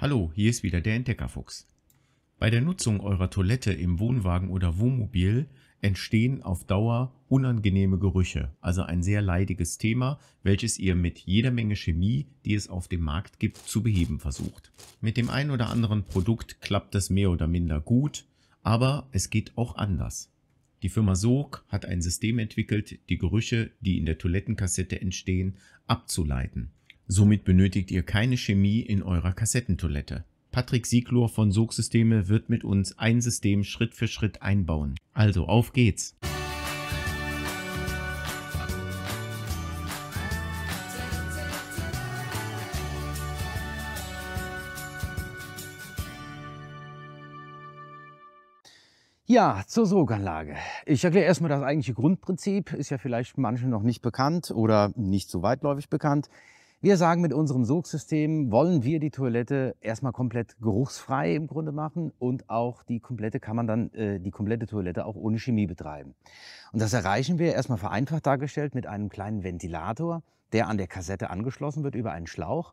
Hallo, hier ist wieder der Entdeckerfuchs. Bei der Nutzung eurer Toilette im Wohnwagen oder Wohnmobil entstehen auf Dauer unangenehme Gerüche, also ein sehr leidiges Thema, welches ihr mit jeder Menge Chemie, die es auf dem Markt gibt, zu beheben versucht. Mit dem ein oder anderen Produkt klappt das mehr oder minder gut, aber es geht auch anders. Die Firma Sog hat ein System entwickelt, die Gerüche, die in der Toilettenkassette entstehen, abzuleiten. Somit benötigt ihr keine Chemie in eurer Kassettentoilette. Patrick Sieglor von Sogsysteme wird mit uns ein System Schritt für Schritt einbauen. Also auf geht's! Ja, zur Soganlage. Ich erkläre erstmal das eigentliche Grundprinzip, ist ja vielleicht manchen noch nicht bekannt oder nicht so weitläufig bekannt. Wir sagen, mit unserem Sogsystem wollen wir die Toilette erstmal komplett geruchsfrei im Grunde machen und auch die komplette kann man dann äh, die komplette Toilette auch ohne Chemie betreiben. Und das erreichen wir erstmal vereinfacht dargestellt mit einem kleinen Ventilator, der an der Kassette angeschlossen wird über einen Schlauch.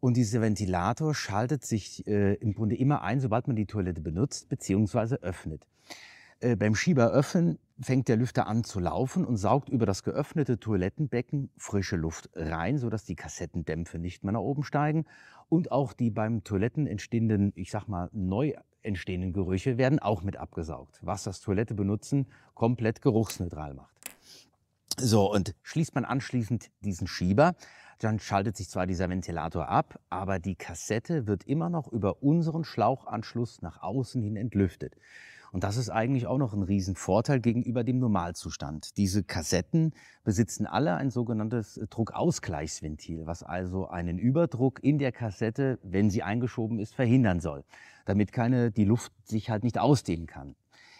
Und dieser Ventilator schaltet sich äh, im Grunde immer ein, sobald man die Toilette benutzt bzw. öffnet. Äh, beim Schieber öffnen fängt der Lüfter an zu laufen und saugt über das geöffnete Toilettenbecken frische Luft rein, sodass die Kassettendämpfe nicht mehr nach oben steigen. Und auch die beim Toiletten entstehenden, ich sag mal, neu entstehenden Gerüche werden auch mit abgesaugt, was das Toilette benutzen komplett geruchsneutral macht. So, und schließt man anschließend diesen Schieber, dann schaltet sich zwar dieser Ventilator ab, aber die Kassette wird immer noch über unseren Schlauchanschluss nach außen hin entlüftet. Und das ist eigentlich auch noch ein Riesenvorteil gegenüber dem Normalzustand. Diese Kassetten besitzen alle ein sogenanntes äh, Druckausgleichsventil, was also einen Überdruck in der Kassette, wenn sie eingeschoben ist, verhindern soll, damit keine, die Luft sich halt nicht ausdehnen kann.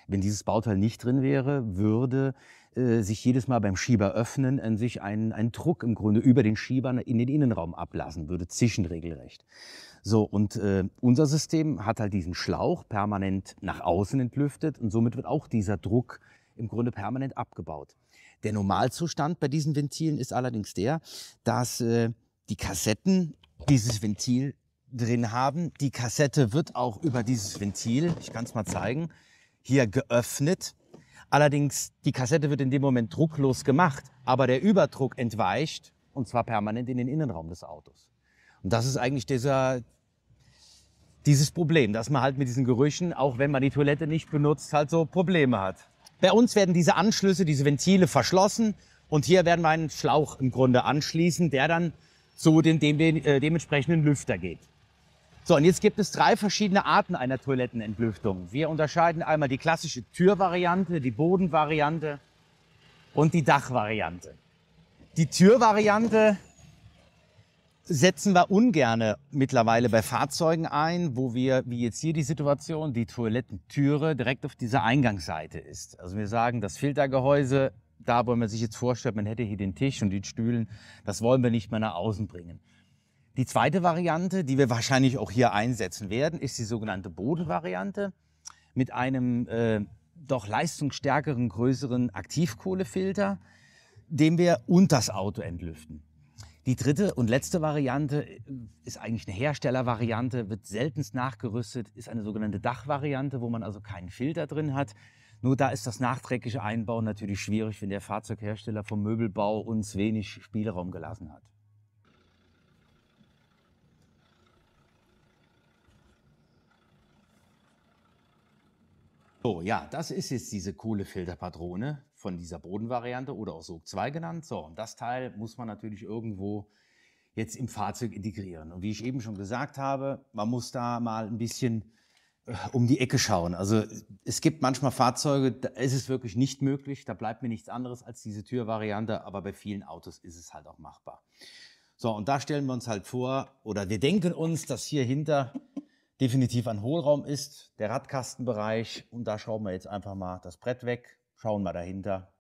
Wenn dieses Bauteil nicht drin wäre, würde äh, sich jedes Mal beim Schieber öffnen und äh, sich ein, ein Druck im Grunde über den Schieber in den Innenraum ablassen, würde zischen regelrecht. So, und äh, unser System hat halt diesen Schlauch permanent nach außen entlüftet und somit wird auch dieser Druck im Grunde permanent abgebaut. Der Normalzustand bei diesen Ventilen ist allerdings der, dass äh, die Kassetten dieses Ventil drin haben. Die Kassette wird auch über dieses Ventil, ich kann es mal zeigen, hier geöffnet. Allerdings, die Kassette wird in dem Moment drucklos gemacht, aber der Überdruck entweicht und zwar permanent in den Innenraum des Autos. Und das ist eigentlich dieser, dieses Problem, dass man halt mit diesen Gerüchen, auch wenn man die Toilette nicht benutzt, halt so Probleme hat. Bei uns werden diese Anschlüsse, diese Ventile verschlossen und hier werden wir einen Schlauch im Grunde anschließen, der dann zu den dem äh, dementsprechenden Lüfter geht. So, und jetzt gibt es drei verschiedene Arten einer Toilettenentlüftung. Wir unterscheiden einmal die klassische Türvariante, die Bodenvariante und die Dachvariante. Die Türvariante setzen wir ungerne mittlerweile bei Fahrzeugen ein, wo wir, wie jetzt hier die Situation, die Toilettentüre direkt auf dieser Eingangsseite ist. Also wir sagen, das Filtergehäuse, da wollen wir sich jetzt vorstellen, man hätte hier den Tisch und die Stühlen, das wollen wir nicht mehr nach außen bringen. Die zweite Variante, die wir wahrscheinlich auch hier einsetzen werden, ist die sogenannte Bodenvariante mit einem äh, doch leistungsstärkeren, größeren Aktivkohlefilter, den wir unters Auto entlüften. Die dritte und letzte Variante äh, ist eigentlich eine Herstellervariante, wird seltenst nachgerüstet, ist eine sogenannte Dachvariante, wo man also keinen Filter drin hat. Nur da ist das nachträgliche Einbauen natürlich schwierig, wenn der Fahrzeughersteller vom Möbelbau uns wenig Spielraum gelassen hat. So, ja, das ist jetzt diese coole Filterpatrone von dieser Bodenvariante oder auch Sog 2 genannt. So, und das Teil muss man natürlich irgendwo jetzt im Fahrzeug integrieren. Und wie ich eben schon gesagt habe, man muss da mal ein bisschen äh, um die Ecke schauen. Also es gibt manchmal Fahrzeuge, da ist es wirklich nicht möglich, da bleibt mir nichts anderes als diese Türvariante, aber bei vielen Autos ist es halt auch machbar. So, und da stellen wir uns halt vor, oder wir denken uns, dass hier hinter definitiv ein Hohlraum ist, der Radkastenbereich, und da schrauben wir jetzt einfach mal das Brett weg schauen mal dahinter.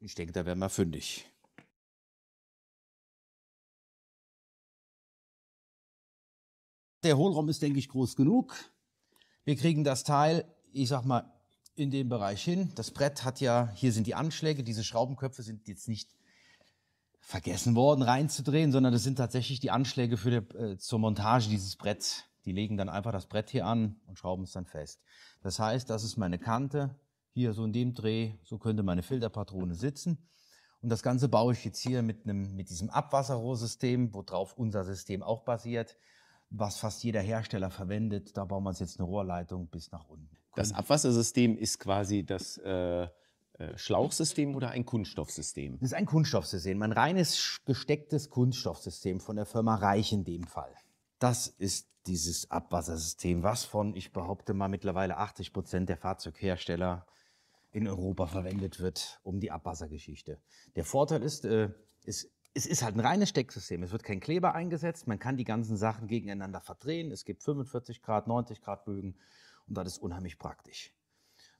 Ich denke, da werden wir fündig. Der Hohlraum ist, denke ich, groß genug. Wir kriegen das Teil, ich sag mal, in den Bereich hin. Das Brett hat ja, hier sind die Anschläge, diese Schraubenköpfe sind jetzt nicht vergessen worden reinzudrehen, sondern das sind tatsächlich die Anschläge für die, äh, zur Montage dieses Bretts. Die legen dann einfach das Brett hier an und schrauben es dann fest. Das heißt, das ist meine Kante, hier so in dem Dreh, so könnte meine Filterpatrone sitzen. Und das Ganze baue ich jetzt hier mit, einem, mit diesem Abwasserrohrsystem, worauf unser System auch basiert, was fast jeder Hersteller verwendet. Da bauen wir uns jetzt eine Rohrleitung bis nach unten. Das Abwassersystem ist quasi das äh, äh, Schlauchsystem oder ein Kunststoffsystem? Das ist ein Kunststoffsystem, ein reines gestecktes Kunststoffsystem von der Firma Reich in dem Fall. Das ist dieses Abwassersystem, was von, ich behaupte mal, mittlerweile 80 Prozent der Fahrzeughersteller in Europa verwendet wird, um die Abwassergeschichte. Der Vorteil ist, äh, ist es ist halt ein reines Stecksystem. Es wird kein Kleber eingesetzt. Man kann die ganzen Sachen gegeneinander verdrehen. Es gibt 45 Grad, 90 Grad Bögen und das ist unheimlich praktisch.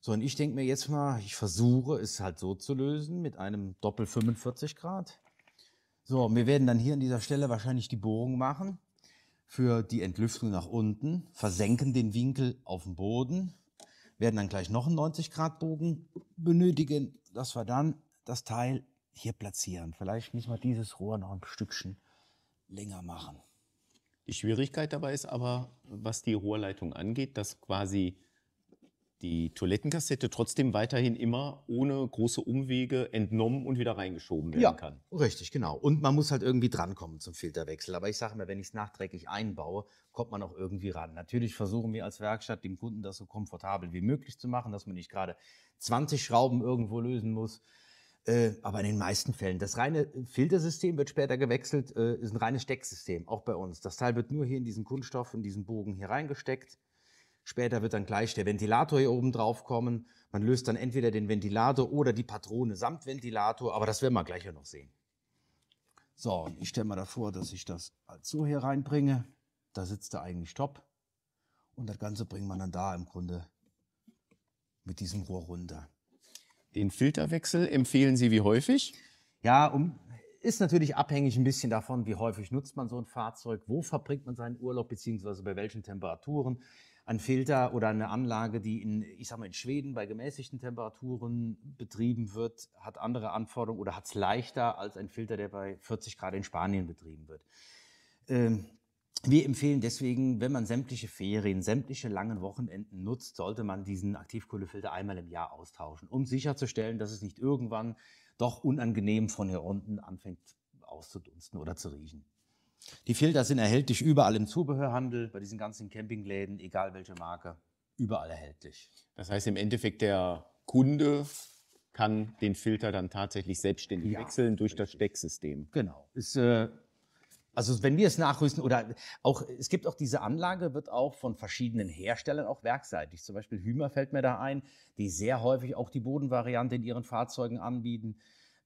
So, und ich denke mir jetzt mal, ich versuche es halt so zu lösen mit einem Doppel 45 Grad. So, wir werden dann hier an dieser Stelle wahrscheinlich die Bohrung machen für die Entlüftung nach unten, versenken den Winkel auf den Boden werden dann gleich noch einen 90-Grad-Bogen benötigen, dass wir dann das Teil hier platzieren. Vielleicht müssen wir dieses Rohr noch ein Stückchen länger machen. Die Schwierigkeit dabei ist aber, was die Rohrleitung angeht, dass quasi die Toilettenkassette trotzdem weiterhin immer ohne große Umwege entnommen und wieder reingeschoben werden ja, kann. Richtig, genau. Und man muss halt irgendwie drankommen zum Filterwechsel. Aber ich sage mal, wenn ich es nachträglich einbaue, kommt man auch irgendwie ran. Natürlich versuchen wir als Werkstatt dem Kunden das so komfortabel wie möglich zu machen, dass man nicht gerade 20 Schrauben irgendwo lösen muss. Äh, aber in den meisten Fällen. Das reine Filtersystem wird später gewechselt, äh, ist ein reines Stecksystem, auch bei uns. Das Teil wird nur hier in diesen Kunststoff, in diesen Bogen hier reingesteckt Später wird dann gleich der Ventilator hier oben drauf kommen. Man löst dann entweder den Ventilator oder die Patrone samt Ventilator, aber das werden wir gleich ja noch sehen. So, ich stelle mal davor, dass ich das so also hier reinbringe. Da sitzt er eigentlich top. Und das Ganze bringt man dann da im Grunde mit diesem Rohr runter. Den Filterwechsel empfehlen Sie wie häufig? Ja, um, ist natürlich abhängig ein bisschen davon, wie häufig nutzt man so ein Fahrzeug, wo verbringt man seinen Urlaub, beziehungsweise bei welchen Temperaturen ein Filter oder eine Anlage, die in, ich sag mal, in Schweden bei gemäßigten Temperaturen betrieben wird, hat andere Anforderungen oder hat es leichter als ein Filter, der bei 40 Grad in Spanien betrieben wird. Ähm, wir empfehlen deswegen, wenn man sämtliche Ferien, sämtliche langen Wochenenden nutzt, sollte man diesen Aktivkohlefilter einmal im Jahr austauschen, um sicherzustellen, dass es nicht irgendwann doch unangenehm von hier unten anfängt auszudunsten oder zu riechen. Die Filter sind erhältlich überall im Zubehörhandel, bei diesen ganzen Campingläden, egal welche Marke, überall erhältlich. Das heißt im Endeffekt, der Kunde kann den Filter dann tatsächlich selbstständig ja, wechseln durch richtig. das Stecksystem. Genau. Ist, äh, also wenn wir es nachrüsten oder auch, es gibt auch diese Anlage, wird auch von verschiedenen Herstellern auch werkseitig. Zum Beispiel Hümer fällt mir da ein, die sehr häufig auch die Bodenvariante in ihren Fahrzeugen anbieten.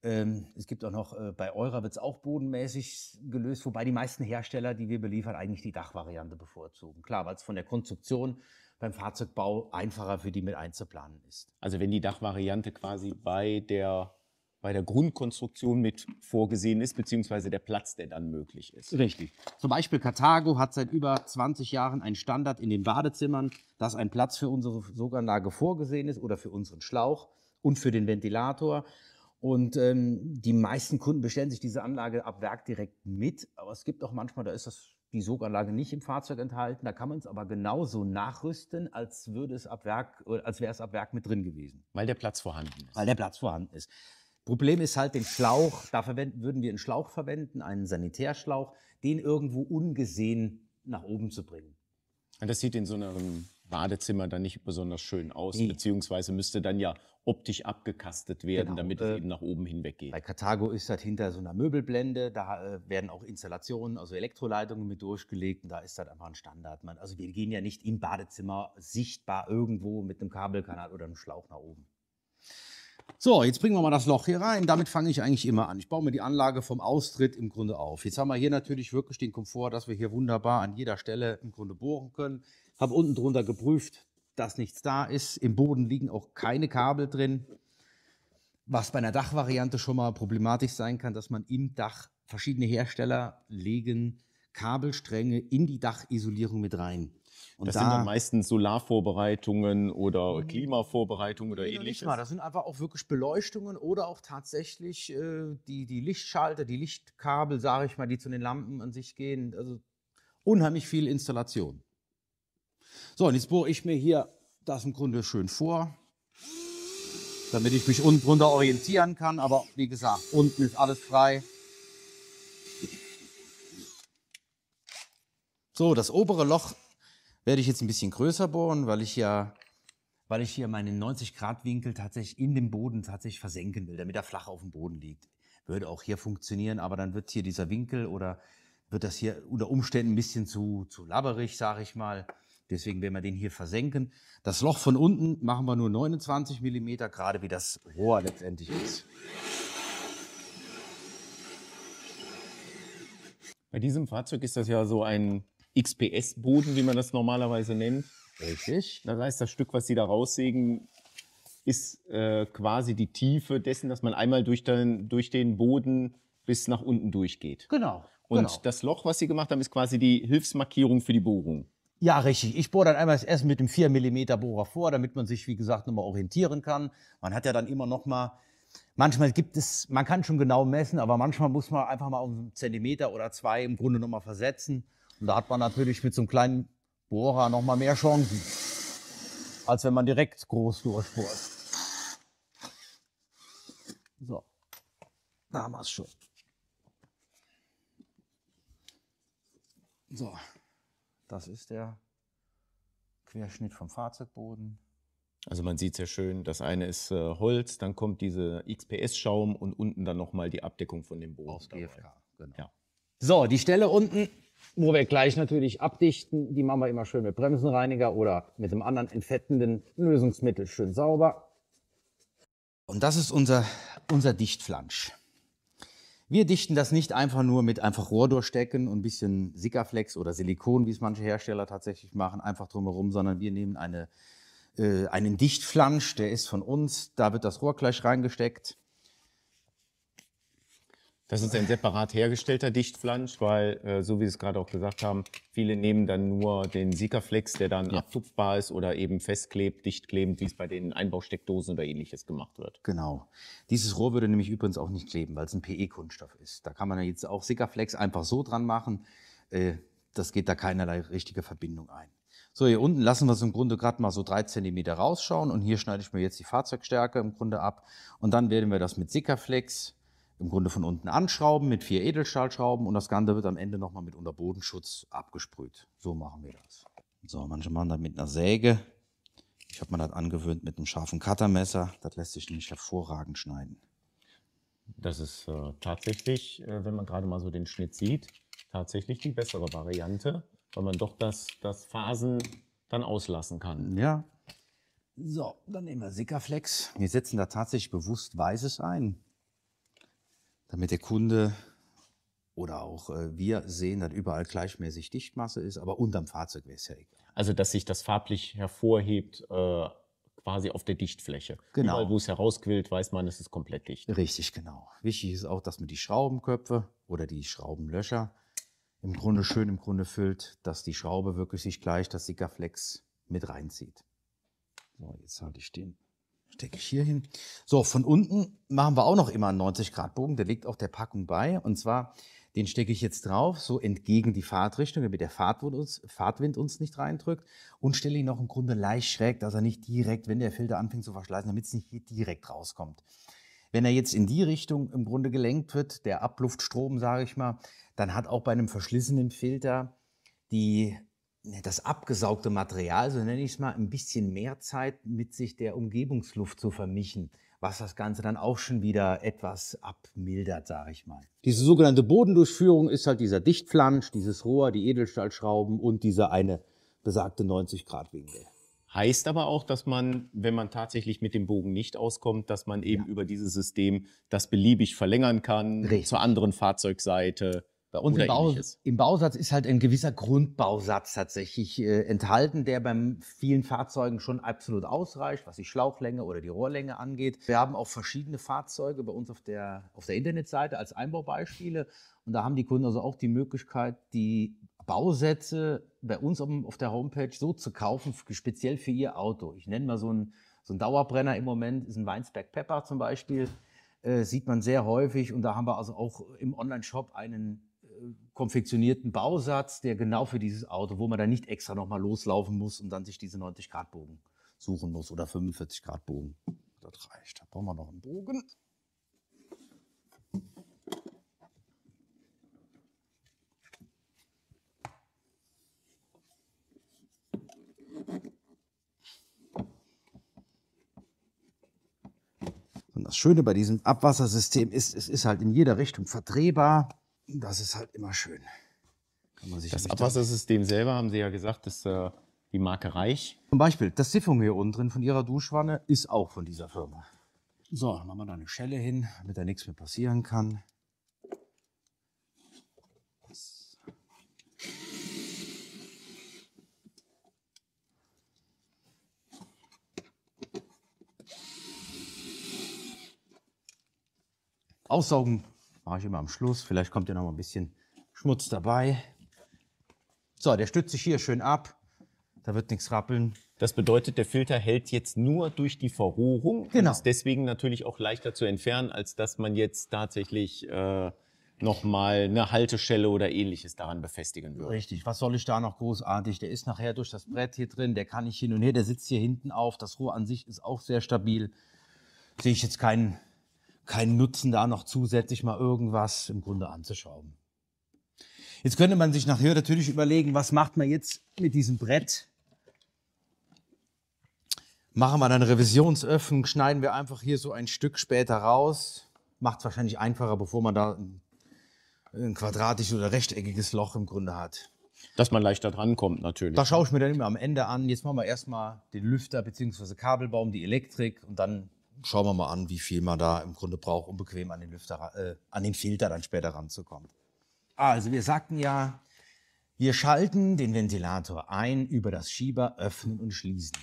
Ähm, es gibt auch noch, äh, bei Eurer wird es auch bodenmäßig gelöst, wobei die meisten Hersteller, die wir beliefern, eigentlich die Dachvariante bevorzugen. Klar, weil es von der Konstruktion beim Fahrzeugbau einfacher für die mit einzuplanen ist. Also wenn die Dachvariante quasi bei der bei der Grundkonstruktion mit vorgesehen ist, beziehungsweise der Platz, der dann möglich ist. Richtig. Zum Beispiel Carthago hat seit über 20 Jahren einen Standard in den Badezimmern, dass ein Platz für unsere Soganlage vorgesehen ist oder für unseren Schlauch und für den Ventilator. Und ähm, die meisten Kunden bestellen sich diese Anlage ab Werk direkt mit, aber es gibt auch manchmal, da ist das, die Soganlage nicht im Fahrzeug enthalten, da kann man es aber genauso nachrüsten, als würde es ab Werk, äh, als wäre es ab Werk mit drin gewesen. Weil der Platz vorhanden ist. Weil der Platz vorhanden ist. Problem ist halt den Schlauch, da würden wir einen Schlauch verwenden, einen Sanitärschlauch, den irgendwo ungesehen nach oben zu bringen. Und das sieht in so einem Badezimmer dann nicht besonders schön aus, nee. beziehungsweise müsste dann ja optisch abgekastet werden, genau. damit es äh, eben nach oben hinweg geht. Bei Carthago ist das hinter so einer Möbelblende, da äh, werden auch Installationen, also Elektroleitungen mit durchgelegt und da ist das einfach ein Standard. Man, also wir gehen ja nicht im Badezimmer sichtbar irgendwo mit einem Kabelkanal oder einem Schlauch nach oben. So, jetzt bringen wir mal das Loch hier rein. Damit fange ich eigentlich immer an. Ich baue mir die Anlage vom Austritt im Grunde auf. Jetzt haben wir hier natürlich wirklich den Komfort, dass wir hier wunderbar an jeder Stelle im Grunde bohren können habe unten drunter geprüft, dass nichts da ist. Im Boden liegen auch keine Kabel drin, was bei einer Dachvariante schon mal problematisch sein kann, dass man im Dach verschiedene Hersteller legen Kabelstränge in die Dachisolierung mit rein. Und das da, sind dann meistens Solarvorbereitungen oder mhm. Klimavorbereitungen oder ähnliches. Nicht mal. Das sind einfach auch wirklich Beleuchtungen oder auch tatsächlich äh, die, die Lichtschalter, die Lichtkabel, sage ich mal, die zu den Lampen an sich gehen. Also unheimlich viel Installation. So, und jetzt bohre ich mir hier das im Grunde schön vor, damit ich mich unten drunter orientieren kann. Aber wie gesagt, unten ist alles frei. So, das obere Loch werde ich jetzt ein bisschen größer bohren, weil ich ja weil ich hier meinen 90-Grad-Winkel tatsächlich in den Boden tatsächlich versenken will, damit er flach auf dem Boden liegt. Würde auch hier funktionieren, aber dann wird hier dieser Winkel oder wird das hier unter Umständen ein bisschen zu, zu labberig, sage ich mal. Deswegen werden wir den hier versenken. Das Loch von unten machen wir nur 29 mm, gerade wie das Rohr letztendlich ist. Bei diesem Fahrzeug ist das ja so ein XPS-Boden, wie man das normalerweise nennt. Richtig. Das heißt, das Stück, was Sie da raussägen, ist äh, quasi die Tiefe dessen, dass man einmal durch den, durch den Boden bis nach unten durchgeht. Genau. Und genau. das Loch, was Sie gemacht haben, ist quasi die Hilfsmarkierung für die Bohrung. Ja, richtig. Ich bohre dann einmal das erste mit dem 4 mm Bohrer vor, damit man sich, wie gesagt, nochmal orientieren kann. Man hat ja dann immer nochmal, manchmal gibt es, man kann schon genau messen, aber manchmal muss man einfach mal um einen Zentimeter oder zwei im Grunde nochmal versetzen. Und da hat man natürlich mit so einem kleinen Bohrer nochmal mehr Chancen, als wenn man direkt groß durchbohrt. So, da haben wir es schon. So. Das ist der Querschnitt vom Fahrzeugboden. Also man sieht sehr schön, das eine ist äh, Holz, dann kommt diese XPS-Schaum und unten dann nochmal die Abdeckung von dem Boden. Aus GFK, genau. Ja. So, die Stelle unten, wo wir gleich natürlich abdichten, die machen wir immer schön mit Bremsenreiniger oder mit einem anderen entfettenden Lösungsmittel schön sauber. Und das ist unser, unser Dichtflansch. Wir dichten das nicht einfach nur mit einfach Rohr durchstecken und ein bisschen Sikaflex oder Silikon, wie es manche Hersteller tatsächlich machen, einfach drumherum, sondern wir nehmen eine, äh, einen Dichtflansch, der ist von uns, da wird das Rohr gleich reingesteckt das ist ein separat hergestellter Dichtflansch, weil, äh, so wie Sie es gerade auch gesagt haben, viele nehmen dann nur den Sikaflex, der dann ja. abzupfbar ist oder eben festklebt, dichtklebend, wie es bei den Einbausteckdosen oder ähnliches gemacht wird. Genau. Dieses Rohr würde nämlich übrigens auch nicht kleben, weil es ein PE-Kunststoff ist. Da kann man ja jetzt auch Sikaflex einfach so dran machen. Äh, das geht da keinerlei richtige Verbindung ein. So, hier unten lassen wir es im Grunde gerade mal so drei Zentimeter rausschauen und hier schneide ich mir jetzt die Fahrzeugstärke im Grunde ab und dann werden wir das mit Sikaflex im Grunde von unten anschrauben mit vier Edelstahlschrauben und das Ganze wird am Ende nochmal mit Unterbodenschutz abgesprüht. So machen wir das. So, manche machen das mit einer Säge. Ich habe mir das angewöhnt mit einem scharfen Cuttermesser. Das lässt sich nämlich hervorragend schneiden. Das ist äh, tatsächlich, äh, wenn man gerade mal so den Schnitt sieht, tatsächlich die bessere Variante, weil man doch das, das Phasen dann auslassen kann. Ja. So, dann nehmen wir Sickerflex. Wir setzen da tatsächlich bewusst Weißes ein damit der Kunde oder auch äh, wir sehen, dass überall gleichmäßig Dichtmasse ist, aber unterm Fahrzeug wäre es ja egal. Also, dass sich das farblich hervorhebt, äh, quasi auf der Dichtfläche. Genau. Überall, wo es herausquillt, weiß man, es ist komplett dicht. Richtig, genau. Wichtig ist auch, dass man die Schraubenköpfe oder die Schraubenlöcher im Grunde schön im Grunde füllt, dass die Schraube wirklich sich gleich das Sikaflex mit reinzieht. So, jetzt halte ich den Stecke ich hier hin. So, von unten machen wir auch noch immer einen 90-Grad-Bogen. Der liegt auch der Packung bei. Und zwar, den stecke ich jetzt drauf, so entgegen die Fahrtrichtung, damit der Fahrtwind uns, Fahrtwind uns nicht reindrückt. Und stelle ihn noch im Grunde leicht schräg, dass er nicht direkt, wenn der Filter anfängt zu verschleißen, damit es nicht hier direkt rauskommt. Wenn er jetzt in die Richtung im Grunde gelenkt wird, der Abluftstrom, sage ich mal, dann hat auch bei einem verschlissenen Filter die Ne, das abgesaugte Material, so nenne ich es mal, ein bisschen mehr Zeit mit sich der Umgebungsluft zu vermischen, was das Ganze dann auch schon wieder etwas abmildert, sage ich mal. Diese sogenannte Bodendurchführung ist halt dieser Dichtflansch, dieses Rohr, die Edelstahlschrauben und dieser eine besagte 90 Grad Winkel. Heißt aber auch, dass man, wenn man tatsächlich mit dem Bogen nicht auskommt, dass man eben ja. über dieses System das beliebig verlängern kann Richtig. zur anderen Fahrzeugseite. Bei uns im, Bau, im, Bausatz ist halt ein gewisser Grundbausatz tatsächlich äh, enthalten, der bei vielen Fahrzeugen schon absolut ausreicht, was die Schlauchlänge oder die Rohrlänge angeht. Wir haben auch verschiedene Fahrzeuge bei uns auf der, auf der Internetseite als Einbaubeispiele. Und da haben die Kunden also auch die Möglichkeit, die Bausätze bei uns auf der Homepage so zu kaufen, speziell für ihr Auto. Ich nenne mal so einen, so einen Dauerbrenner im Moment, ist ein Weinsberg Pepper zum Beispiel. Äh, sieht man sehr häufig und da haben wir also auch im Online-Shop einen konfektionierten Bausatz, der genau für dieses Auto, wo man dann nicht extra nochmal loslaufen muss und dann sich diese 90 Grad Bogen suchen muss oder 45 Grad Bogen. Das reicht. Da brauchen wir noch einen Bogen. Und das Schöne bei diesem Abwassersystem ist, es ist halt in jeder Richtung verdrehbar das ist halt immer schön. Kann man sich das Abwassersystem selber, haben Sie ja gesagt, ist äh, die Marke Reich. Zum Beispiel, das Siphon hier unten drin von Ihrer Duschwanne ist auch von dieser Firma. So, dann machen wir da eine Schelle hin, damit da nichts mehr passieren kann. Aussaugen mache ich immer am Schluss. Vielleicht kommt ja noch mal ein bisschen Schmutz dabei. So, der stützt sich hier schön ab. Da wird nichts rappeln. Das bedeutet, der Filter hält jetzt nur durch die Verrohrung genau. und ist deswegen natürlich auch leichter zu entfernen, als dass man jetzt tatsächlich äh, nochmal eine Halteschelle oder ähnliches daran befestigen würde. Richtig, was soll ich da noch großartig? Der ist nachher durch das Brett hier drin, der kann ich hin und her, der sitzt hier hinten auf. Das Rohr an sich ist auch sehr stabil. Sehe ich jetzt keinen keinen Nutzen, da noch zusätzlich mal irgendwas im Grunde anzuschrauben. Jetzt könnte man sich nachher natürlich überlegen, was macht man jetzt mit diesem Brett? Machen wir dann Revisionsöffnung, schneiden wir einfach hier so ein Stück später raus. Macht es wahrscheinlich einfacher, bevor man da ein, ein quadratisches oder rechteckiges Loch im Grunde hat. Dass man leichter drankommt, natürlich. Da schaue ich mir dann immer am Ende an. Jetzt machen wir erstmal den Lüfter bzw. Kabelbaum, die Elektrik und dann schauen wir mal an, wie viel man da im Grunde braucht, um bequem an den, Lüfter, äh, an den Filter dann später ranzukommen. Also wir sagten ja, wir schalten den Ventilator ein über das Schieber öffnen und schließen.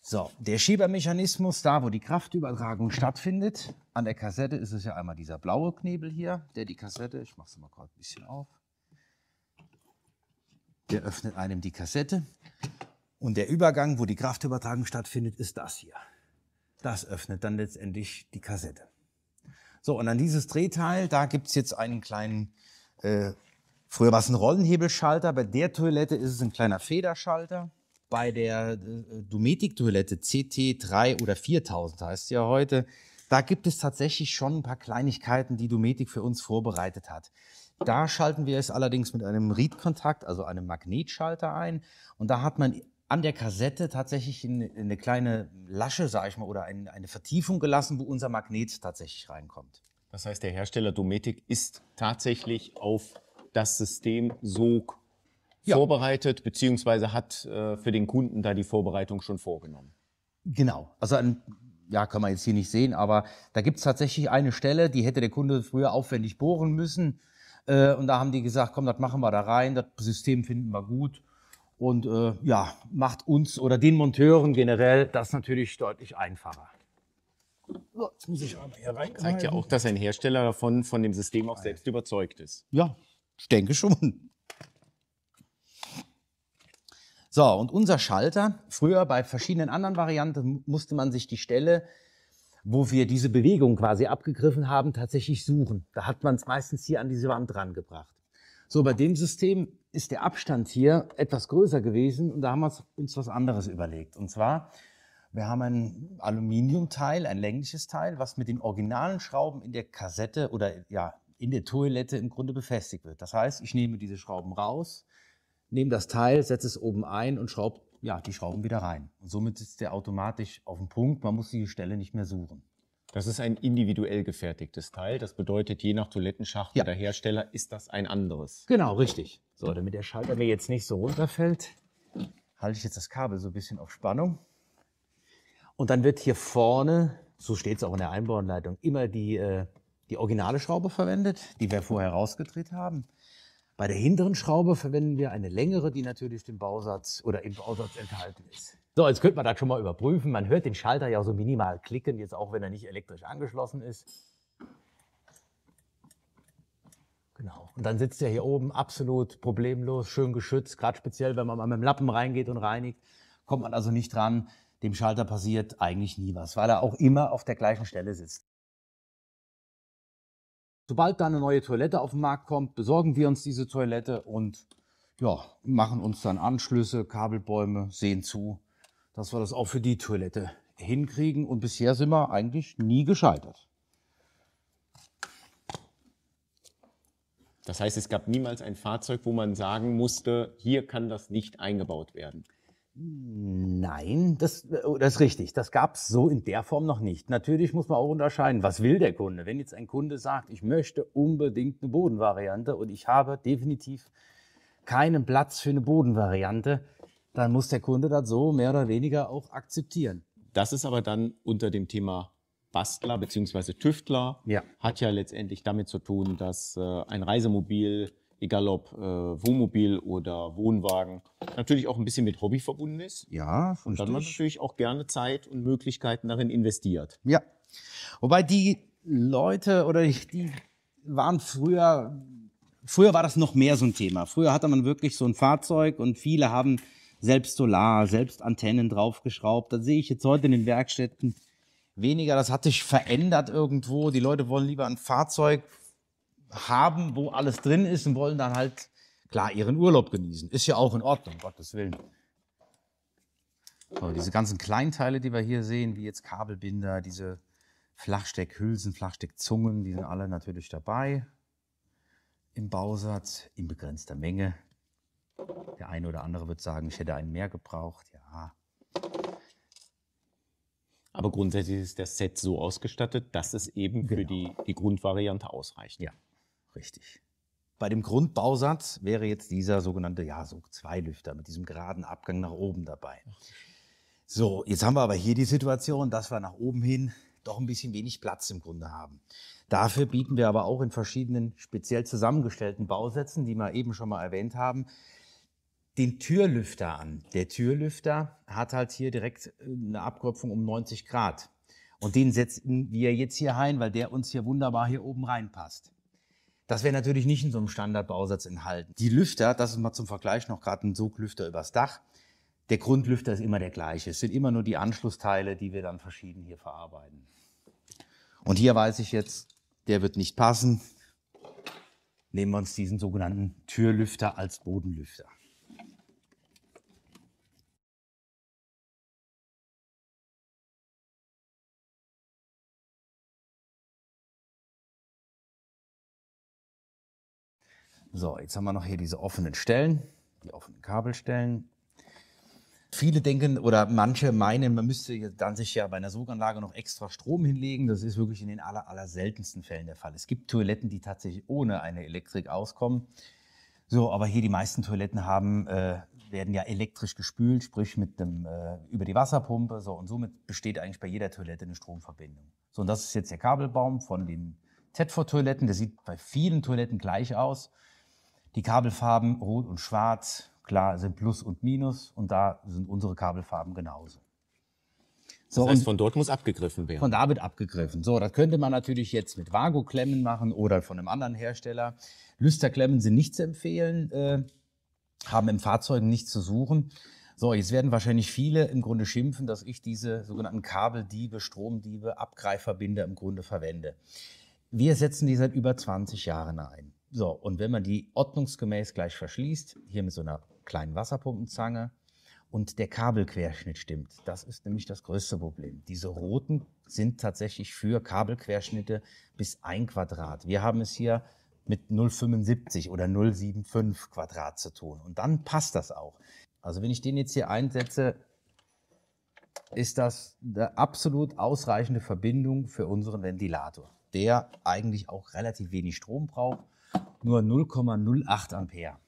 So, der Schiebermechanismus, da wo die Kraftübertragung stattfindet, an der Kassette ist es ja einmal dieser blaue Knebel hier, der die Kassette, ich mache es mal gerade ein bisschen auf, der öffnet einem die Kassette. Und der Übergang, wo die Kraftübertragung stattfindet, ist das hier. Das öffnet dann letztendlich die Kassette. So, und an dieses Drehteil, da gibt es jetzt einen kleinen, äh, früher war es ein Rollenhebelschalter, bei der Toilette ist es ein kleiner Federschalter. Bei der äh, Dometic-Toilette CT3 oder 4000 heißt sie ja heute, da gibt es tatsächlich schon ein paar Kleinigkeiten, die Dometik für uns vorbereitet hat. Da schalten wir es allerdings mit einem Reed-Kontakt, also einem Magnetschalter ein. Und da hat man an der Kassette tatsächlich eine kleine Lasche, sage ich mal, oder eine Vertiefung gelassen, wo unser Magnet tatsächlich reinkommt. Das heißt, der Hersteller Dometic ist tatsächlich auf das System so ja. vorbereitet, beziehungsweise hat äh, für den Kunden da die Vorbereitung schon vorgenommen. Genau. Also ein, ja, kann man jetzt hier nicht sehen, aber da gibt es tatsächlich eine Stelle, die hätte der Kunde früher aufwendig bohren müssen. Äh, und da haben die gesagt, komm, das machen wir da rein, das System finden wir gut. Und äh, ja, macht uns oder den Monteuren generell das natürlich deutlich einfacher. So, jetzt muss ich aber hier rein. Zeigt ja auch, dass ein Hersteller davon von dem System auch selbst überzeugt ist. Ja, ich denke schon. So, und unser Schalter, früher bei verschiedenen anderen Varianten musste man sich die Stelle, wo wir diese Bewegung quasi abgegriffen haben, tatsächlich suchen. Da hat man es meistens hier an diese Wand dran gebracht. So, bei dem System ist der Abstand hier etwas größer gewesen und da haben wir uns was anderes überlegt. Und zwar, wir haben ein Aluminiumteil, ein längliches Teil, was mit den originalen Schrauben in der Kassette oder ja, in der Toilette im Grunde befestigt wird. Das heißt, ich nehme diese Schrauben raus, nehme das Teil, setze es oben ein und schraube ja, die Schrauben wieder rein. Und somit ist der automatisch auf dem Punkt, man muss die Stelle nicht mehr suchen. Das ist ein individuell gefertigtes Teil. Das bedeutet, je nach Toilettenschacht ja. oder Hersteller ist das ein anderes. Genau, richtig. So, damit der Schalter mir jetzt nicht so runterfällt, halte ich jetzt das Kabel so ein bisschen auf Spannung. Und dann wird hier vorne, so steht es auch in der Einbauanleitung, immer die, äh, die originale Schraube verwendet, die wir vorher rausgedreht haben. Bei der hinteren Schraube verwenden wir eine längere, die natürlich den Bausatz oder im Bausatz enthalten ist. So, jetzt könnte man das schon mal überprüfen. Man hört den Schalter ja so minimal klicken, jetzt auch wenn er nicht elektrisch angeschlossen ist. Genau. Und dann sitzt er hier oben absolut problemlos, schön geschützt, gerade speziell, wenn man mal mit dem Lappen reingeht und reinigt, kommt man also nicht dran. Dem Schalter passiert eigentlich nie was, weil er auch immer auf der gleichen Stelle sitzt sobald da eine neue Toilette auf den Markt kommt, besorgen wir uns diese Toilette und ja, machen uns dann Anschlüsse, Kabelbäume, sehen zu, dass wir das auch für die Toilette hinkriegen. Und bisher sind wir eigentlich nie gescheitert. Das heißt, es gab niemals ein Fahrzeug, wo man sagen musste, hier kann das nicht eingebaut werden. Hm. Nein, das, äh, das ist richtig. Das gab es so in der Form noch nicht. Natürlich muss man auch unterscheiden, was will der Kunde. Wenn jetzt ein Kunde sagt, ich möchte unbedingt eine Bodenvariante und ich habe definitiv keinen Platz für eine Bodenvariante, dann muss der Kunde das so mehr oder weniger auch akzeptieren. Das ist aber dann unter dem Thema Bastler bzw. Tüftler, ja. hat ja letztendlich damit zu tun, dass äh, ein Reisemobil egal ob äh, Wohnmobil oder Wohnwagen, natürlich auch ein bisschen mit Hobby verbunden ist. Ja, verstehe. Und dann man natürlich auch gerne Zeit und Möglichkeiten darin investiert. Ja. Wobei die Leute oder die, die waren früher, früher war das noch mehr so ein Thema. Früher hatte man wirklich so ein Fahrzeug und viele haben selbst Solar, selbst Antennen draufgeschraubt. Das sehe ich jetzt heute in den Werkstätten weniger. Das hat sich verändert irgendwo. Die Leute wollen lieber ein Fahrzeug, haben, wo alles drin ist und wollen dann halt klar ihren Urlaub genießen. Ist ja auch in Ordnung, um Gottes Willen. So, diese ganzen Kleinteile, die wir hier sehen, wie jetzt Kabelbinder, diese Flachsteckhülsen, Flachsteckzungen, die sind alle natürlich dabei im Bausatz in begrenzter Menge. Der eine oder andere wird sagen, ich hätte einen mehr gebraucht. Ja. Aber grundsätzlich ist das Set so ausgestattet, dass es eben genau. für die, die Grundvariante ausreicht. Ja richtig. Bei dem Grundbausatz wäre jetzt dieser sogenannte Ja-Sog-2-Lüfter mit diesem geraden Abgang nach oben dabei. So, jetzt haben wir aber hier die Situation, dass wir nach oben hin doch ein bisschen wenig Platz im Grunde haben. Dafür bieten wir aber auch in verschiedenen speziell zusammengestellten Bausätzen, die wir eben schon mal erwähnt haben, den Türlüfter an. Der Türlüfter hat halt hier direkt äh, eine Abkopfung um 90 Grad. Und den setzen wir jetzt hier ein, weil der uns hier wunderbar hier oben reinpasst. Das wäre natürlich nicht in so einem Standardbausatz enthalten. Die Lüfter, das ist mal zum Vergleich noch gerade ein Soglüfter übers Dach. Der Grundlüfter ist immer der gleiche. Es sind immer nur die Anschlussteile, die wir dann verschieden hier verarbeiten. Und hier weiß ich jetzt, der wird nicht passen. Nehmen wir uns diesen sogenannten Türlüfter als Bodenlüfter. So, jetzt haben wir noch hier diese offenen Stellen, die offenen Kabelstellen. Viele denken oder manche meinen, man müsste dann sich ja bei einer Suchanlage noch extra Strom hinlegen. Das ist wirklich in den aller, aller seltensten Fällen der Fall. Es gibt Toiletten, die tatsächlich ohne eine Elektrik auskommen. So, aber hier die meisten Toiletten haben, äh, werden ja elektrisch gespült, sprich mit einem, äh, über die Wasserpumpe. So, und somit besteht eigentlich bei jeder Toilette eine Stromverbindung. So, und das ist jetzt der Kabelbaum von den Tedford-Toiletten. Der sieht bei vielen Toiletten gleich aus. Die Kabelfarben rot und schwarz, klar sind Plus und Minus und da sind unsere Kabelfarben genauso. So, das heißt, von dort muss abgegriffen werden. Von da wird abgegriffen. So, das könnte man natürlich jetzt mit Vago-Klemmen machen oder von einem anderen Hersteller. Lüsterklemmen sind nicht zu empfehlen, äh, haben im Fahrzeug nichts zu suchen. So, jetzt werden wahrscheinlich viele im Grunde schimpfen, dass ich diese sogenannten Kabeldiebe, Stromdiebe, Abgreiferbinder im Grunde verwende. Wir setzen die seit über 20 Jahren ein. So, und wenn man die ordnungsgemäß gleich verschließt, hier mit so einer kleinen Wasserpumpenzange und der Kabelquerschnitt stimmt, das ist nämlich das größte Problem. Diese roten sind tatsächlich für Kabelquerschnitte bis ein Quadrat. Wir haben es hier mit 0,75 oder 0,75 Quadrat zu tun. Und dann passt das auch. Also wenn ich den jetzt hier einsetze, ist das eine absolut ausreichende Verbindung für unseren Ventilator, der eigentlich auch relativ wenig Strom braucht nur 0,08 Ampere.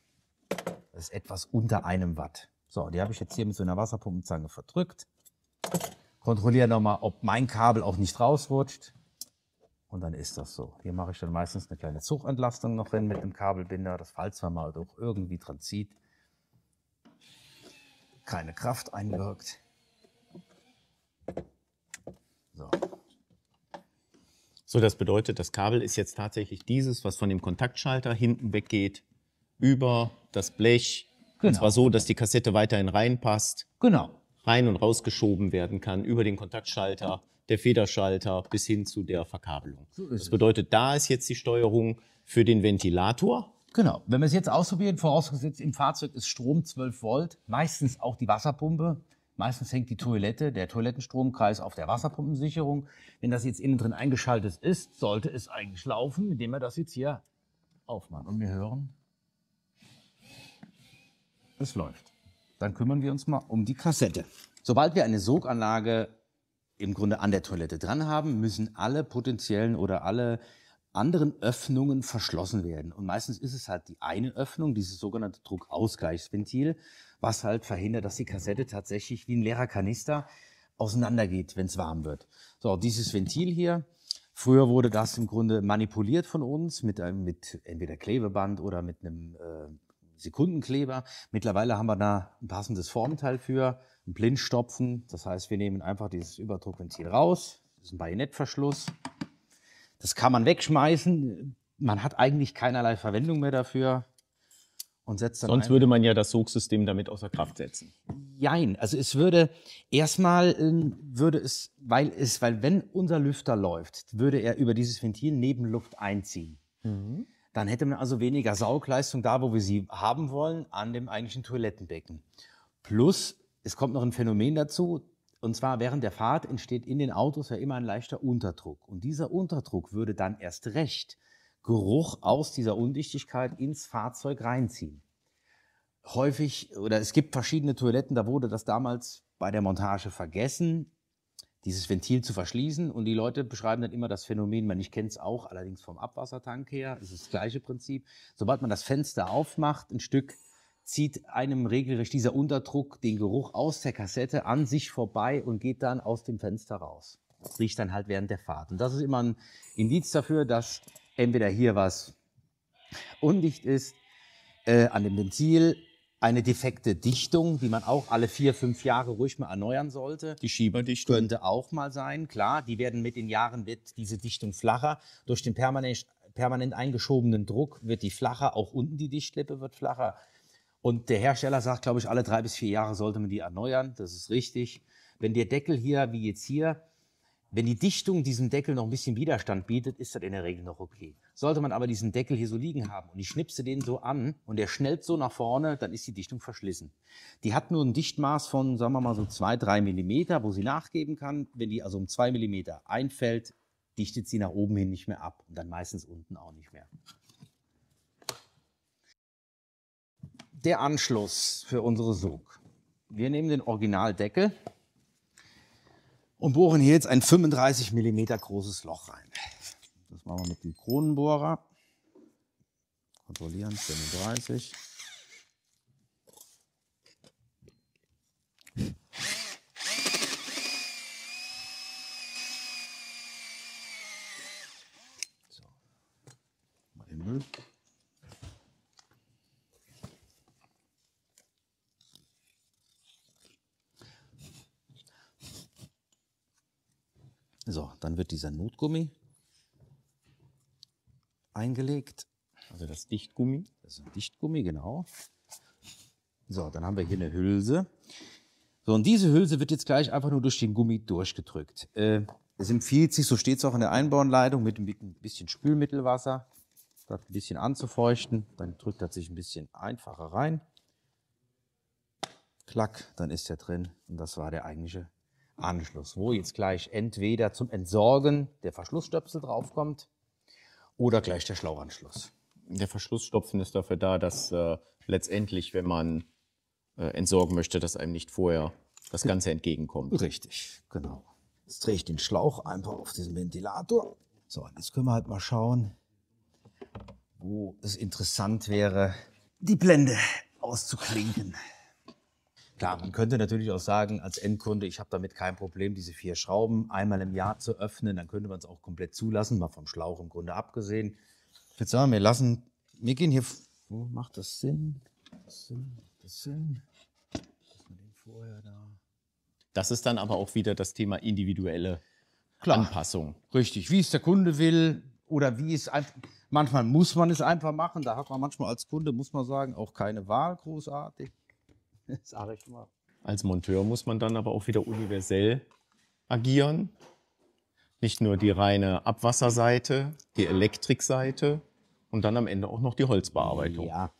Das ist etwas unter einem Watt. So, die habe ich jetzt hier mit so einer Wasserpumpenzange verdrückt. Kontrolliere nochmal, ob mein Kabel auch nicht rausrutscht. Und dann ist das so. Hier mache ich dann meistens eine kleine Zugentlastung noch hin mit dem Kabelbinder, dass falls man mal doch irgendwie dran zieht, keine Kraft einwirkt. So. So, das bedeutet, das Kabel ist jetzt tatsächlich dieses, was von dem Kontaktschalter hinten weggeht, über das Blech. Genau. Und zwar so, dass die Kassette weiterhin reinpasst. Genau. Rein und rausgeschoben werden kann über den Kontaktschalter, der Federschalter bis hin zu der Verkabelung. So ist das bedeutet, da ist jetzt die Steuerung für den Ventilator. Genau. Wenn wir es jetzt ausprobieren, vorausgesetzt im Fahrzeug ist Strom 12 Volt, meistens auch die Wasserpumpe. Meistens hängt die Toilette, der Toilettenstromkreis auf der Wasserpumpensicherung. Wenn das jetzt innen drin eingeschaltet ist, sollte es eigentlich laufen, indem wir das jetzt hier aufmachen. Und wir hören, es läuft. Dann kümmern wir uns mal um die Kassette. Sobald wir eine Soganlage im Grunde an der Toilette dran haben, müssen alle potenziellen oder alle anderen Öffnungen verschlossen werden. Und meistens ist es halt die eine Öffnung, dieses sogenannte Druckausgleichsventil, was halt verhindert, dass die Kassette tatsächlich wie ein leerer Kanister auseinandergeht, wenn es warm wird. So, dieses Ventil hier, früher wurde das im Grunde manipuliert von uns mit, einem, mit entweder Klebeband oder mit einem äh, Sekundenkleber. Mittlerweile haben wir da ein passendes Formteil für, ein Blindstopfen. Das heißt, wir nehmen einfach dieses Überdruckventil raus, das ist ein Bajonettverschluss, das kann man wegschmeißen. Man hat eigentlich keinerlei Verwendung mehr dafür. Und setzt dann Sonst ein. würde man ja das Sogsystem damit außer Kraft setzen. Jein, also es würde erstmal ähm, würde es, weil es, weil wenn unser Lüfter läuft, würde er über dieses Ventil Nebenluft einziehen. Mhm. Dann hätte man also weniger Saugleistung da, wo wir sie haben wollen, an dem eigentlichen Toilettenbecken. Plus, es kommt noch ein Phänomen dazu, und zwar während der Fahrt entsteht in den Autos ja immer ein leichter Unterdruck. Und dieser Unterdruck würde dann erst recht Geruch aus dieser Undichtigkeit ins Fahrzeug reinziehen. Häufig, oder es gibt verschiedene Toiletten, da wurde das damals bei der Montage vergessen, dieses Ventil zu verschließen. Und die Leute beschreiben dann immer das Phänomen, man, ich kenne es auch, allerdings vom Abwassertank her, ist das gleiche Prinzip. Sobald man das Fenster aufmacht, ein Stück zieht einem regelrecht dieser Unterdruck den Geruch aus der Kassette an sich vorbei und geht dann aus dem Fenster raus. Riecht dann halt während der Fahrt. Und das ist immer ein Indiz dafür, dass entweder hier was undicht ist, äh, an dem Ventil eine defekte Dichtung, die man auch alle vier, fünf Jahre ruhig mal erneuern sollte. Die Schieberdichtung. Könnte auch mal sein, klar. Die werden mit den Jahren, wird diese Dichtung flacher. Durch den permanent, permanent eingeschobenen Druck wird die flacher. Auch unten die Dichtlippe wird flacher. Und der Hersteller sagt, glaube ich, alle drei bis vier Jahre sollte man die erneuern. Das ist richtig. Wenn der Deckel hier, wie jetzt hier, wenn die Dichtung diesem Deckel noch ein bisschen Widerstand bietet, ist das in der Regel noch okay. Sollte man aber diesen Deckel hier so liegen haben und ich schnipse den so an und der schnellt so nach vorne, dann ist die Dichtung verschlissen. Die hat nur ein Dichtmaß von, sagen wir mal so zwei, drei Millimeter, wo sie nachgeben kann. Wenn die also um zwei Millimeter einfällt, dichtet sie nach oben hin nicht mehr ab und dann meistens unten auch nicht mehr. der Anschluss für unsere Sog. Wir nehmen den Originaldeckel und bohren hier jetzt ein 35 mm großes Loch rein. Das machen wir mit dem Kronenbohrer. Kontrollieren, 35. So, mal den Müll. So, dann wird dieser Notgummi eingelegt. Also das Dichtgummi. Das ist ein Dichtgummi, genau. So, dann haben wir hier eine Hülse. So, und diese Hülse wird jetzt gleich einfach nur durch den Gummi durchgedrückt. Äh, es empfiehlt sich, so steht es auch in der Einbauanleitung, mit ein bisschen Spülmittelwasser, das ein bisschen anzufeuchten, dann drückt das sich ein bisschen einfacher rein. Klack, dann ist er drin und das war der eigentliche Anschluss, wo jetzt gleich entweder zum Entsorgen der Verschlussstöpsel draufkommt oder gleich der Schlauchanschluss. Der Verschlussstopfen ist dafür da, dass äh, letztendlich, wenn man äh, entsorgen möchte, dass einem nicht vorher das Ganze entgegenkommt. Richtig, genau. Jetzt drehe ich den Schlauch einfach auf diesen Ventilator. So, jetzt können wir halt mal schauen, wo es interessant wäre, die Blende auszuklinken. Klar, man könnte natürlich auch sagen, als Endkunde, ich habe damit kein Problem, diese vier Schrauben einmal im Jahr zu öffnen, dann könnte man es auch komplett zulassen, mal vom Schlauch im Grunde abgesehen. Ich würde sagen, wir lassen, wir gehen hier, wo macht das Sinn? Das Sinn, das Sinn. Da. Das ist dann aber auch wieder das Thema individuelle Klar. Anpassung. Richtig, wie es der Kunde will oder wie es einfach. Manchmal muss man es einfach machen. Da hat man manchmal als Kunde, muss man sagen, auch keine Wahl großartig. sage ich mal. Als Monteur muss man dann aber auch wieder universell agieren. Nicht nur die reine Abwasserseite, die Elektrikseite und dann am Ende auch noch die Holzbearbeitung. Ja,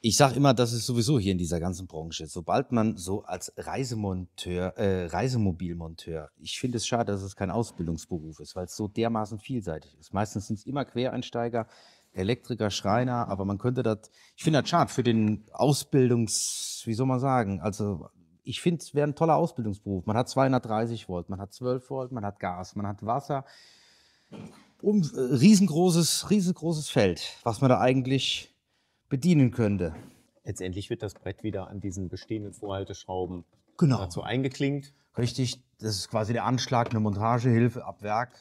ich sage immer, das ist sowieso hier in dieser ganzen Branche. Sobald man so als Reisemonteur, äh, Reisemobilmonteur, ich finde es schade, dass es kein Ausbildungsberuf ist, weil es so dermaßen vielseitig ist. Meistens sind es immer Quereinsteiger, Elektriker, Schreiner, aber man könnte das, ich finde das schade für den Ausbildungs, wie soll man sagen, also ich finde, es wäre ein toller Ausbildungsberuf. Man hat 230 Volt, man hat 12 Volt, man hat Gas, man hat Wasser. Um, äh, riesengroßes, riesengroßes Feld, was man da eigentlich bedienen könnte. Letztendlich wird das Brett wieder an diesen bestehenden Vorhalteschrauben genau. dazu eingeklinkt. Richtig, das ist quasi der Anschlag, eine Montagehilfe ab Werk.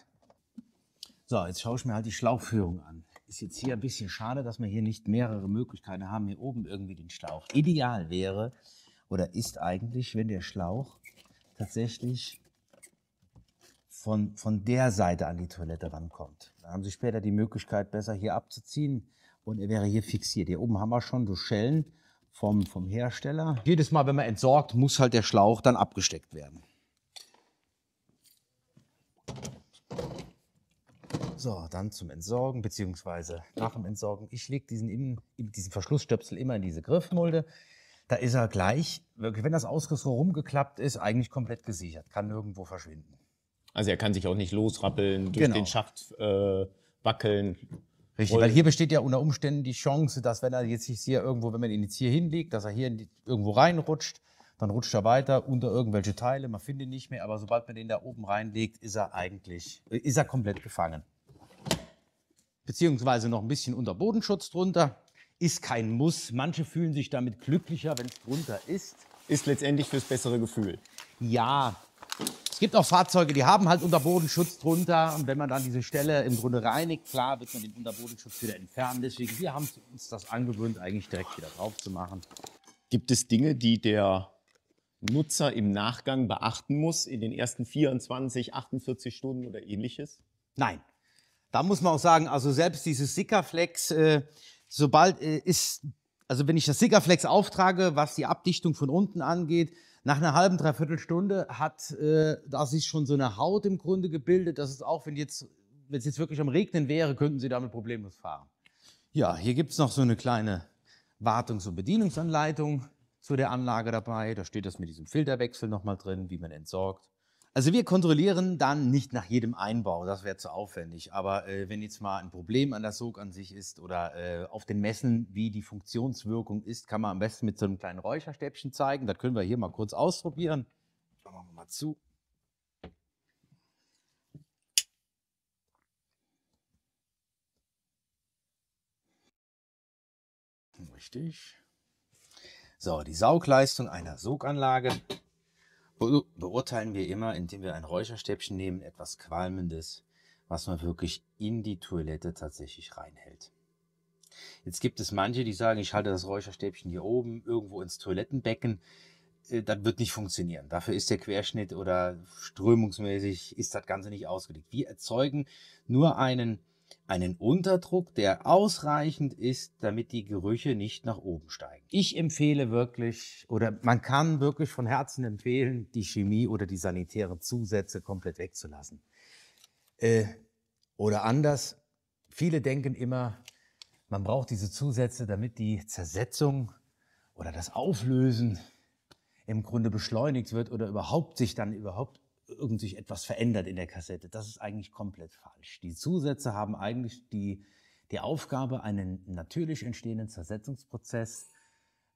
So, jetzt schaue ich mir halt die Schlauchführung an. Ist jetzt hier ein bisschen schade, dass wir hier nicht mehrere Möglichkeiten haben. Hier oben irgendwie den Schlauch. Ideal wäre oder ist eigentlich, wenn der Schlauch tatsächlich von, von der Seite an die Toilette rankommt. Dann haben Sie später die Möglichkeit, besser hier abzuziehen und er wäre hier fixiert. Hier oben haben wir schon so Schellen vom, vom Hersteller. Jedes Mal, wenn man entsorgt, muss halt der Schlauch dann abgesteckt werden. So, dann zum Entsorgen, beziehungsweise nach dem Entsorgen. Ich lege diesen, diesen Verschlussstöpsel immer in diese Griffmulde. Da ist er gleich, wenn das Ausgussrohr rumgeklappt ist, eigentlich komplett gesichert, kann nirgendwo verschwinden. Also er kann sich auch nicht losrappeln, durch genau. den Schacht äh, wackeln. Richtig, weil hier besteht ja unter Umständen die Chance, dass wenn er jetzt hier irgendwo, wenn man ihn jetzt hier hinlegt, dass er hier irgendwo reinrutscht, dann rutscht er weiter unter irgendwelche Teile, man findet ihn nicht mehr, aber sobald man den da oben reinlegt, ist er eigentlich, ist er komplett gefangen beziehungsweise noch ein bisschen unter Bodenschutz drunter. Ist kein Muss. Manche fühlen sich damit glücklicher, wenn es drunter ist. Ist letztendlich fürs bessere Gefühl. Ja. Es gibt auch Fahrzeuge, die haben halt Unterbodenschutz drunter. Und wenn man dann diese Stelle im Grunde reinigt, klar, wird man den Unterbodenschutz wieder entfernen. Deswegen, wir haben uns das angewöhnt, eigentlich direkt wieder drauf zu machen. Gibt es Dinge, die der Nutzer im Nachgang beachten muss in den ersten 24, 48 Stunden oder ähnliches? Nein, da muss man auch sagen, also selbst dieses Sickerflex, äh, sobald äh, ist, also wenn ich das Sickerflex auftrage, was die Abdichtung von unten angeht, nach einer halben, dreiviertel Stunde hat äh, da sich schon so eine Haut im Grunde gebildet, dass es auch, wenn jetzt, wenn es jetzt wirklich am Regnen wäre, könnten Sie damit problemlos fahren. Ja, hier gibt es noch so eine kleine Wartungs- und Bedienungsanleitung zu der Anlage dabei. Da steht das mit diesem Filterwechsel nochmal drin, wie man entsorgt. Also wir kontrollieren dann nicht nach jedem Einbau, das wäre zu aufwendig. Aber äh, wenn jetzt mal ein Problem an der Sog an sich ist oder äh, auf den Messen, wie die Funktionswirkung ist, kann man am besten mit so einem kleinen Räucherstäbchen zeigen. Das können wir hier mal kurz ausprobieren. Da machen wir mal zu. Richtig. So, die Saugleistung einer Soganlage beurteilen wir immer, indem wir ein Räucherstäbchen nehmen, etwas Qualmendes, was man wirklich in die Toilette tatsächlich reinhält. Jetzt gibt es manche, die sagen, ich halte das Räucherstäbchen hier oben irgendwo ins Toilettenbecken. Äh, das wird nicht funktionieren. Dafür ist der Querschnitt oder strömungsmäßig ist das Ganze nicht ausgelegt. Wir erzeugen nur einen einen Unterdruck, der ausreichend ist, damit die Gerüche nicht nach oben steigen. Ich empfehle wirklich, oder man kann wirklich von Herzen empfehlen, die Chemie oder die sanitären Zusätze komplett wegzulassen. Äh, oder anders, viele denken immer, man braucht diese Zusätze, damit die Zersetzung oder das Auflösen im Grunde beschleunigt wird oder überhaupt sich dann überhaupt irgendwie etwas verändert in der Kassette. Das ist eigentlich komplett falsch. Die Zusätze haben eigentlich die, die Aufgabe, einen natürlich entstehenden Zersetzungsprozess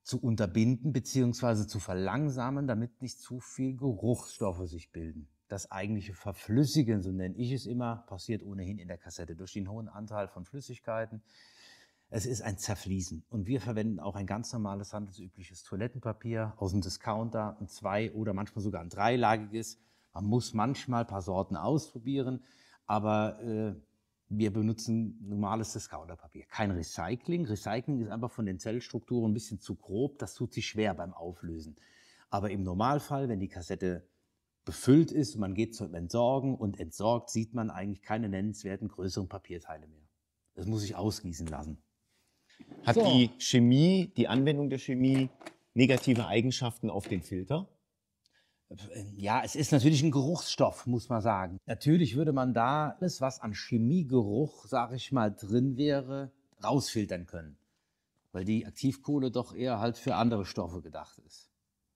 zu unterbinden bzw. zu verlangsamen, damit nicht zu viel Geruchsstoffe sich bilden. Das eigentliche Verflüssigen, so nenne ich es immer, passiert ohnehin in der Kassette durch den hohen Anteil von Flüssigkeiten. Es ist ein Zerfließen. Und wir verwenden auch ein ganz normales handelsübliches Toilettenpapier aus dem Discounter, ein zwei- oder manchmal sogar ein dreilagiges man muss manchmal ein paar Sorten ausprobieren, aber äh, wir benutzen normales Discounterpapier, kein Recycling. Recycling ist einfach von den Zellstrukturen ein bisschen zu grob, das tut sich schwer beim Auflösen. Aber im Normalfall, wenn die Kassette befüllt ist man geht zum Entsorgen und entsorgt, sieht man eigentlich keine nennenswerten größeren Papierteile mehr. Das muss ich ausgießen lassen. Hat so. die Chemie, die Anwendung der Chemie negative Eigenschaften auf den Filter? Äh, ja, es ist natürlich ein Geruchsstoff, muss man sagen. Natürlich würde man da alles, was an Chemiegeruch, sage ich mal, drin wäre, rausfiltern können. Weil die Aktivkohle doch eher halt für andere Stoffe gedacht ist.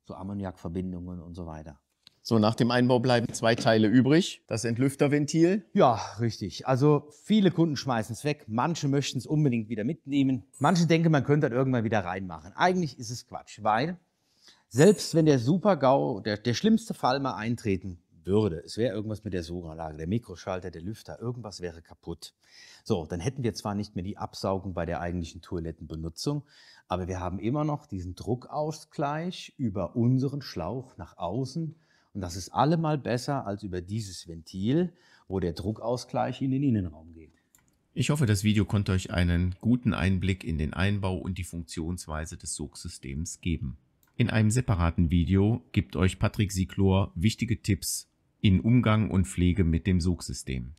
So Ammoniakverbindungen und so weiter. So, nach dem Einbau bleiben zwei Teile übrig. Das Entlüfterventil. Ja, richtig. Also viele Kunden schmeißen es weg. Manche möchten es unbedingt wieder mitnehmen. Manche denken, man könnte das irgendwann wieder reinmachen. Eigentlich ist es Quatsch, weil selbst wenn der Super-GAU, der, der schlimmste Fall mal eintreten würde, es wäre irgendwas mit der Soganlage, der Mikroschalter, der Lüfter, irgendwas wäre kaputt. So, dann hätten wir zwar nicht mehr die Absaugung bei der eigentlichen Toilettenbenutzung, aber wir haben immer noch diesen Druckausgleich über unseren Schlauch nach außen. Und das ist allemal besser als über dieses Ventil, wo der Druckausgleich in den Innenraum geht. Ich hoffe, das Video konnte euch einen guten Einblick in den Einbau und die Funktionsweise des Sogsystems geben. In einem separaten Video gibt euch Patrick Sieglor wichtige Tipps in Umgang und Pflege mit dem Sogsystem.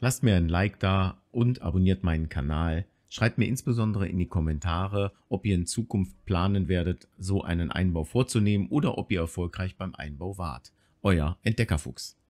Lasst mir ein Like da und abonniert meinen Kanal. Schreibt mir insbesondere in die Kommentare, ob ihr in Zukunft planen werdet, so einen Einbau vorzunehmen oder ob ihr erfolgreich beim Einbau wart. Euer Entdeckerfuchs.